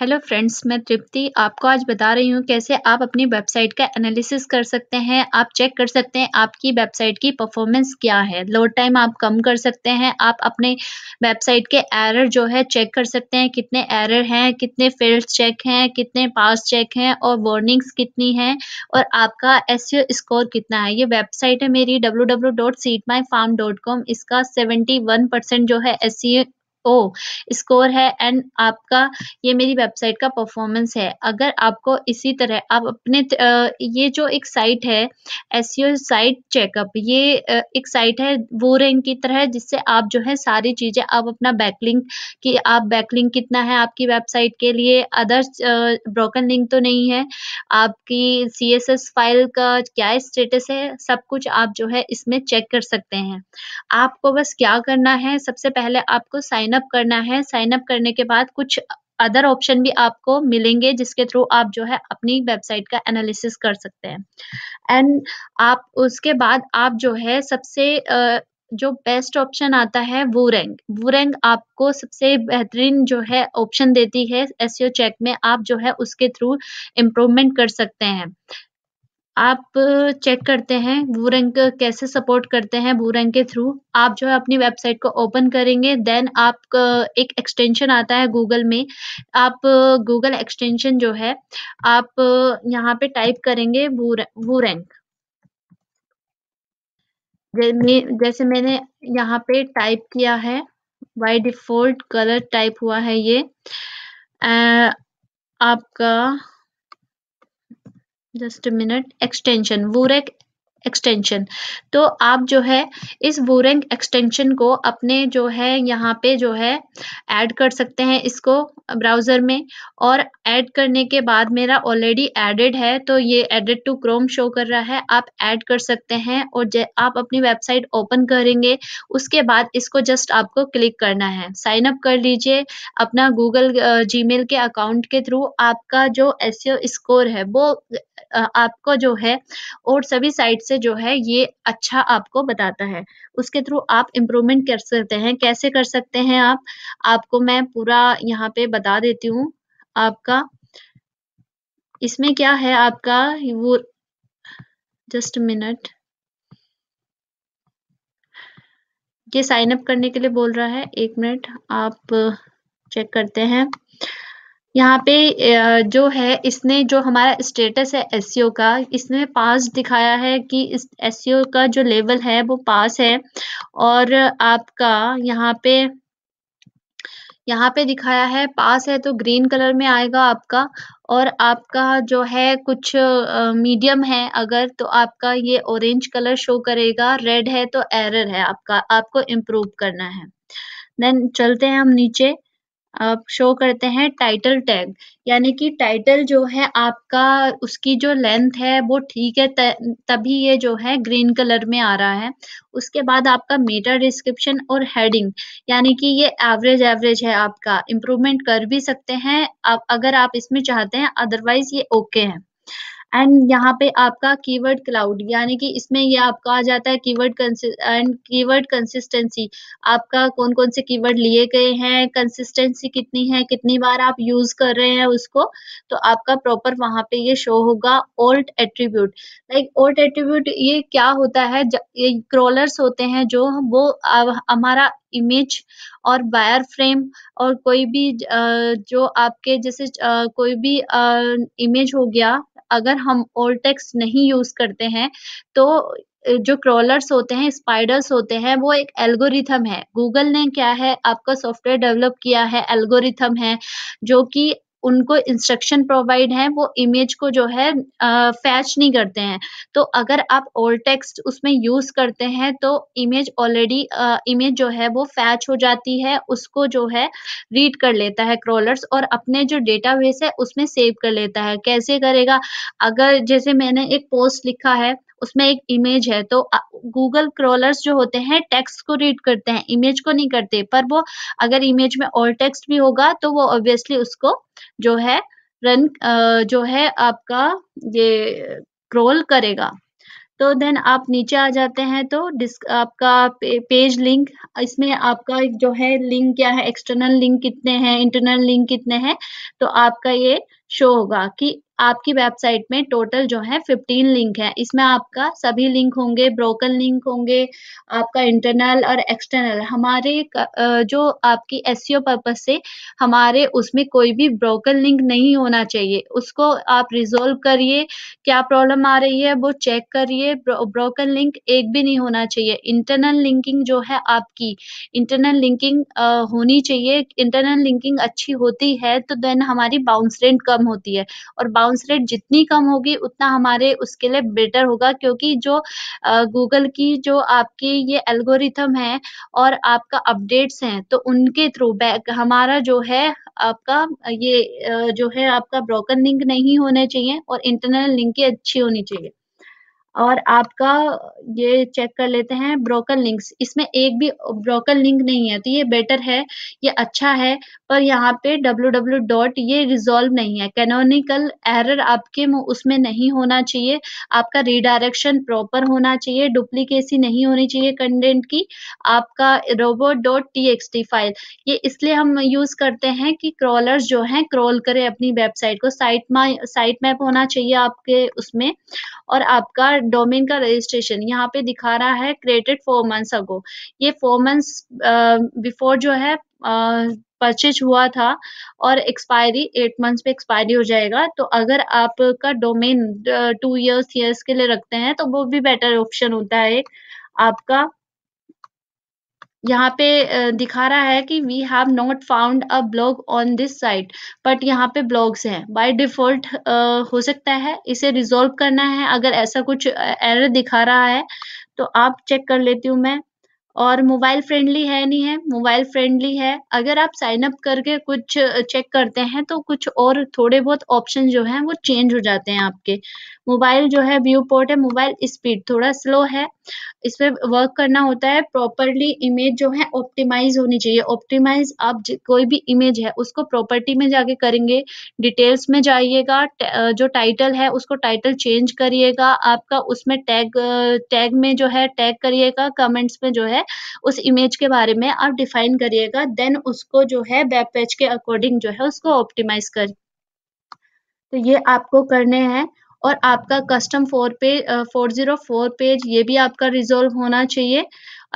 hello friends मैं तृप्ति आपको आज बता रही हूँ कैसे आप अपनी वेबसाइट का एनालिसिस कर सकते हैं आप चेक कर सकते हैं आपकी वेबसाइट की परफॉर्मेंस क्या है लोड टाइम आप कम कर सकते हैं आप अपने वेबसाइट के एरर जो है चेक कर सकते हैं कितने एरर हैं कितने फेल्ड चेक हैं कितने पास चेक हैं और वार्निंग्स कितनी हैं और आपका एस स्कोर e कितना है ये वेबसाइट है मेरी डब्ल्यू इसका सेवेंटी जो है एस ओ स्कोर है एंड आपका ये मेरी वेबसाइट का परफॉर्मेंस है अगर आपको इसी तरह आप अपने ये जो एक साइट है एस साइट चेकअप ये एक साइट है वो रैंक की तरह जिससे आप जो है सारी चीजें आप अपना बैकलिंग कि आप बैकलिंक कितना है आपकी वेबसाइट के लिए अदर ब्रोकन लिंक तो नहीं है आपकी एस फाइल का क्या स्टेटस है सब कुछ आप जो है इसमें चेक कर सकते हैं आपको बस क्या करना है सबसे पहले आपको साइन अप करना है साइन अप करने के बाद कुछ अदर ऑप्शन भी आपको मिलेंगे जिसके थ्रू आप जो है अपनी वेबसाइट का एनालिसिस कर सकते हैं एंड आप उसके बाद आप जो है सबसे uh, जो बेस्ट ऑप्शन आता है वूरेंग वूरेंग आपको सबसे बेहतरीन जो है ऑप्शन देती है एसईओ चेक e में आप जो है उसके थ्रू इम्प्रूवमेंट कर सकते हैं आप चेक करते हैं भू रंग कैसे सपोर्ट करते हैं भू रंग के थ्रू आप जो है अपनी वेबसाइट को ओपन करेंगे देन आप uh, एक एक्सटेंशन आता है गूगल में आप गूगल uh, एक्सटेंशन जो है आप uh, यहाँ पे टाइप करेंगे भू भू रैंक जैसे मैंने यहाँ पे टाइप किया है बाय डिफॉल्ट कलर टाइप हुआ है ये आपका जस्ट मिनट एक्सटेंशन वूरेक एक्सटेंशन तो आप जो है इस वोरेंग एक्सटेंशन को अपने जो है यहाँ पे जो है ऐड कर सकते हैं इसको ब्राउज़र में और ऐड करने के बाद मेरा ऑलरेडी एडेड है तो ये एडेड टू क्रोम शो कर रहा है आप ऐड कर सकते हैं और आप अपनी वेबसाइट ओपन करेंगे उसके बाद इसको जस्ट आपको क्लिक करना है साइन अप कर लीजिए अपना गूगल जी के अकाउंट के थ्रू आपका जो एस स्कोर e है वो आपको जो है और सभी साइड से जो है ये अच्छा आपको बताता है उसके थ्रू आप इम्प्रूवमेंट कर सकते हैं कैसे कर सकते हैं आप आपको मैं पूरा यहाँ पे बता देती हूँ आपका इसमें क्या है आपका वो जस्ट मिनट ये साइन अप करने के लिए बोल रहा है एक मिनट आप चेक करते हैं यहाँ पे जो है इसने जो हमारा स्टेटस है एस का इसने पास दिखाया है कि इस एस का जो लेवल है वो पास है और आपका यहाँ पे यहाँ पे दिखाया है पास है तो ग्रीन कलर में आएगा आपका और आपका जो है कुछ मीडियम है अगर तो आपका ये ऑरेंज कलर शो करेगा रेड है तो एरर है आपका आपको इम्प्रूव करना है देन चलते हैं हम नीचे आप शो करते हैं टाइटल टैग यानी कि टाइटल जो है आपका उसकी जो लेंथ है वो ठीक है तभी ये जो है ग्रीन कलर में आ रहा है उसके बाद आपका मेटा डिस्क्रिप्शन और हेडिंग यानी कि ये एवरेज एवरेज है आपका इम्प्रूवमेंट कर भी सकते हैं आप अगर आप इसमें चाहते हैं अदरवाइज ये ओके okay है एंड यहाँ पे आपका कीवर्ड क्लाउड यानी कि इसमें ये आपका आ जाता है कीवर्ड एंड कीवर्ड कंसिस्टेंसी आपका कौन कौन से कीवर्ड लिए गए हैं कंसिस्टेंसी कितनी है कितनी बार आप यूज कर रहे हैं उसको तो आपका प्रॉपर वहाँ पे ये शो होगा alt attribute like alt attribute ये क्या होता है ये क्रॉलर्स होते हैं जो वो हमारा इमेज और वायर फ्रेम और कोई भी जो आपके जैसे कोई भी इमेज हो गया अगर हम ओल्ड टेक्स्ट नहीं यूज करते हैं तो जो क्रॉलर्स होते हैं स्पाइडर्स होते हैं वो एक एल्गोरिथम है गूगल ने क्या है आपका सॉफ्टवेयर डेवलप किया है एल्गोरिथम है जो कि उनको इंस्ट्रक्शन प्रोवाइड है वो इमेज को जो है फैच नहीं करते हैं तो अगर आप ओल्ड टेक्स्ट उसमें यूज करते हैं तो इमेज ऑलरेडी इमेज जो है वो फैच हो जाती है उसको जो है रीड कर लेता है क्रॉलर्स और अपने जो डेटाबेस है उसमें सेव कर लेता है कैसे करेगा अगर जैसे मैंने एक पोस्ट लिखा है उसमें एक इमेज है तो गूगल क्रोलर्स जो होते हैं टेक्स्ट को रीड करते हैं इमेज को नहीं करते पर वो अगर इमेज में और टेक्स्ट भी होगा तो वो ऑब्वियसली उसको जो है रन जो है आपका ये क्रोल करेगा तो देन आप नीचे आ जाते हैं तो डिस्क आपका पे, पेज लिंक इसमें आपका जो है लिंक क्या है एक्सटर्नल लिंक कितने हैं इंटरनल लिंक कितने हैं तो आपका ये शो होगा कि आपकी वेबसाइट में टोटल जो है फिफ्टीन लिंक है इसमें आपका सभी लिंक होंगे ब्रोकन लिंक होंगे आपका इंटरनल और एक्सटर्नल हमारे जो आपकी एस पर्पज e से हमारे उसमें कोई भी ब्रोकन लिंक नहीं होना चाहिए उसको आप रिजोल्व करिए क्या प्रॉब्लम आ रही है वो चेक करिए ब्रोकन लिंक एक भी नहीं होना चाहिए इंटरनल लिंकिंग जो है आपकी इंटरनल लिंकिंग होनी चाहिए इंटरनल लिंकिंग अच्छी होती है तो देन हमारी बाउंस रेंट कम कम होती है और बाउंस रेट जितनी कम होगी उतना हमारे उसके लिए बेटर होगा क्योंकि जो गूगल की जो आपकी ये एल्गोरिथम है और आपका अपडेट्स हैं तो उनके थ्रू बैक हमारा जो है आपका ये जो है आपका ब्रोकन लिंक नहीं होने चाहिए और इंटरनल लिंक ही अच्छी होनी चाहिए और आपका ये चेक कर लेते हैं ब्रोकन लिंक्स इसमें एक भी ब्रोकन लिंक नहीं है तो ये बेटर है ये अच्छा है पर यहाँ पे डब्ल्यू डॉट ये रिजॉल्व नहीं है कैनोनिकल एरर आपके उसमें नहीं होना चाहिए आपका रिडायरेक्शन प्रॉपर होना चाहिए डुप्लीकेसी नहीं होनी चाहिए कंटेंट की आपका robot dot T X T file ये इसलिए हम यूज करते हैं कि क्रॉलर्स जो हैं क्रॉल करें अपनी वेबसाइट को साइट साइट मैप होना चाहिए आपके उसमें और आपका डोमेन का रजिस्ट्रेशन यहाँ पे दिखा रहा है क्रिएटेड फोर मंथ्स अगो ये फोर मंथ्स बिफोर जो है परचेज हुआ था और एक्सपायरी एट मंथ्स पे एक्सपायरी हो जाएगा तो अगर आपका डोमेन टू इयर्स इयर्स के लिए रखते हैं तो वो भी बेटर ऑप्शन होता है आपका यहाँ पे दिखा रहा है कि we have not found a blog on this site but यहाँ पे ब्लॉग्स हैं बाय डिफॉल्ट हो सकता है इसे रिजोल्व करना है अगर ऐसा कुछ एरर दिखा रहा है तो आप चेक कर लेती हूँ मैं और मोबाइल फ्रेंडली है नहीं है मोबाइल फ्रेंडली है अगर आप साइन अप करके कुछ चेक करते हैं तो कुछ और थोड़े बहुत ऑप्शन जो है वो चेंज हो जाते हैं आपके मोबाइल जो है व्यू पोर्ट है मोबाइल स्पीड थोड़ा स्लो है इस पर वर्क करना होता है प्रॉपरली इमेज जो है ऑप्टिमाइज होनी चाहिए ऑप्टिमाइज आप कोई भी इमेज है उसको प्रॉपर्टी में जाके करेंगे डिटेल्स में जाइएगा जो टाइटल है उसको टाइटल चेंज करिएगा आपका उसमें टैग टैग में जो है टैग करिएगा कमेंट्स में जो है उस इमेज के बारे में आप डिफाइन करिएगा देन उसको जो है वेब पेज के अकॉर्डिंग जो है उसको ऑप्टिमाइज कर तो ये आपको करने हैं और आपका कस्टम फोर पे फोर जीरो फोर पेज ये भी आपका रिजोल्व होना चाहिए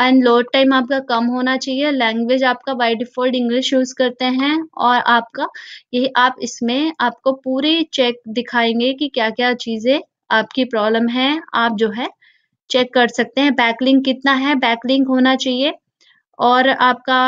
एंड लोड टाइम आपका कम होना चाहिए लैंग्वेज आपका बाय डिफॉल्ट इंग्लिश यूज करते हैं और आपका यही आप इसमें आपको पूरे चेक दिखाएंगे कि क्या क्या चीजें आपकी प्रॉब्लम है आप जो है चेक कर सकते हैं बैकलिंक कितना है बैकलिंक होना चाहिए और आपका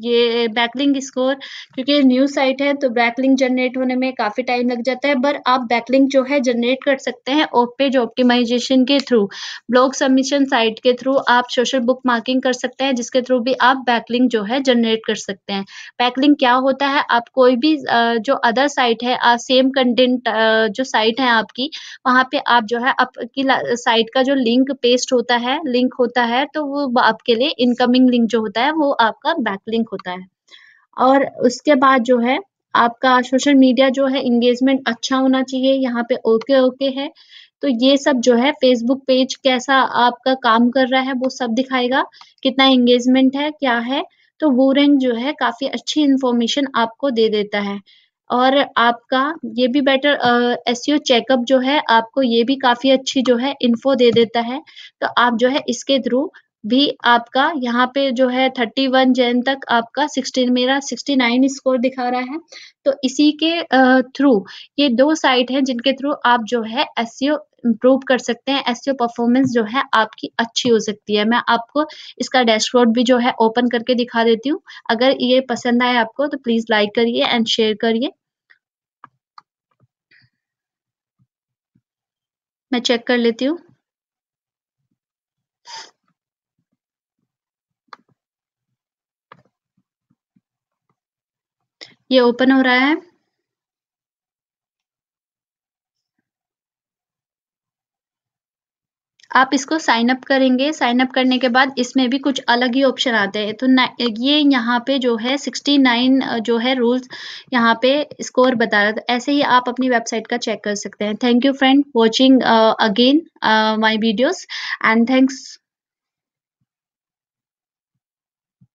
ये बैकलिंग स्कोर क्योंकि न्यूज साइट है तो बैकलिंग जनरेट होने में काफी टाइम लग जाता है पर आप बैकलिंग जो है जनरेट कर सकते हैं ऑफ पेज ऑप्टिमाइजेशन के थ्रू ब्लॉग सबमिशन साइट के थ्रू आप सोशल बुक मार्किंग कर सकते हैं जिसके थ्रू भी आप बैकलिंग जो है जनरेट कर सकते हैं बैकलिंग क्या होता है आप कोई भी जो अदर साइट है आप सेम कंटेंट जो साइट है आपकी वहां पे आप जो है आपकी साइट का जो लिंक पेस्ट होता है लिंक होता है तो वो आपके लिए इनकमिंग लिंक जो होता है वो आपका बैकलिंग लिंक होता है और उसके बाद जो है आपका सोशल मीडिया जो है इंगेजमेंट अच्छा होना चाहिए यहाँ पे ओके ओके है तो ये सब जो है फेसबुक पेज कैसा आपका काम कर रहा है वो सब दिखाएगा कितना एंगेजमेंट है क्या है तो वो रेंज जो है काफी अच्छी इंफॉर्मेशन आपको दे देता है और आपका ये भी बेटर एस uh, चेकअप जो है आपको ये भी काफी अच्छी जो है इन्फो दे देता है तो आप जो है इसके थ्रू भी आपका यहाँ पे जो है थर्टी वन जैन तक आपका सिक्सटी मेरा सिक्सटी नाइन स्कोर दिखा रहा है तो इसी के थ्रू ये दो साइट है जिनके थ्रू आप जो है एस इम्प्रूव e कर सकते हैं एसईओ परफॉर्मेंस e जो है आपकी अच्छी हो सकती है मैं आपको इसका डैशबोर्ड भी जो है ओपन करके दिखा देती हूँ अगर ये पसंद आए आपको तो प्लीज लाइक करिए एंड शेयर करिए मैं चेक कर लेती हूँ ये ओपन हो रहा है आप इसको साइन अप करेंगे साइन अप करने के बाद इसमें भी कुछ अलग ही ऑप्शन आते हैं तो ये यहाँ पे जो है 69 जो है रूल्स यहाँ पे स्कोर बता रहा था ऐसे ही आप अपनी वेबसाइट का चेक कर सकते हैं thank you friend watching again my videos and thanks